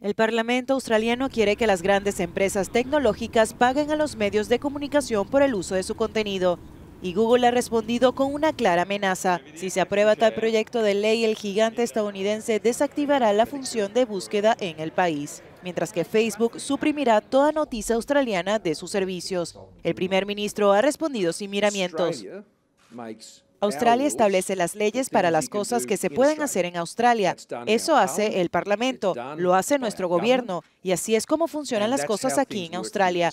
El Parlamento australiano quiere que las grandes empresas tecnológicas paguen a los medios de comunicación por el uso de su contenido. Y Google ha respondido con una clara amenaza. Si se aprueba tal proyecto de ley, el gigante estadounidense desactivará la función de búsqueda en el país, mientras que Facebook suprimirá toda noticia australiana de sus servicios. El primer ministro ha respondido sin miramientos. Australia establece las leyes para las cosas que se pueden hacer en Australia. Eso hace el Parlamento, lo hace nuestro gobierno y así es como funcionan las cosas aquí en Australia.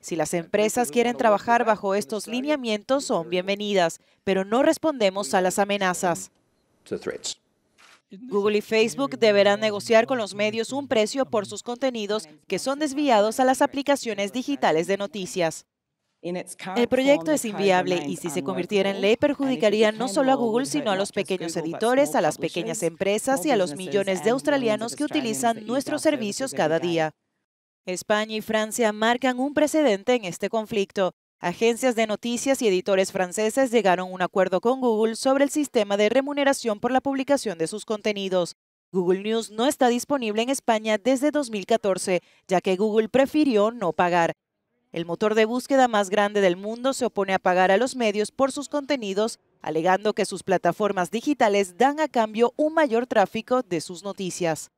Si las empresas quieren trabajar bajo estos lineamientos son bienvenidas, pero no respondemos a las amenazas. Google y Facebook deberán negociar con los medios un precio por sus contenidos que son desviados a las aplicaciones digitales de noticias. El proyecto es inviable y si se convirtiera en ley perjudicaría no solo a Google, sino a los pequeños editores, a las pequeñas empresas y a los millones de australianos que utilizan nuestros servicios cada día. España y Francia marcan un precedente en este conflicto. Agencias de noticias y editores franceses llegaron a un acuerdo con Google sobre el sistema de remuneración por la publicación de sus contenidos. Google News no está disponible en España desde 2014, ya que Google prefirió no pagar. El motor de búsqueda más grande del mundo se opone a pagar a los medios por sus contenidos, alegando que sus plataformas digitales dan a cambio un mayor tráfico de sus noticias.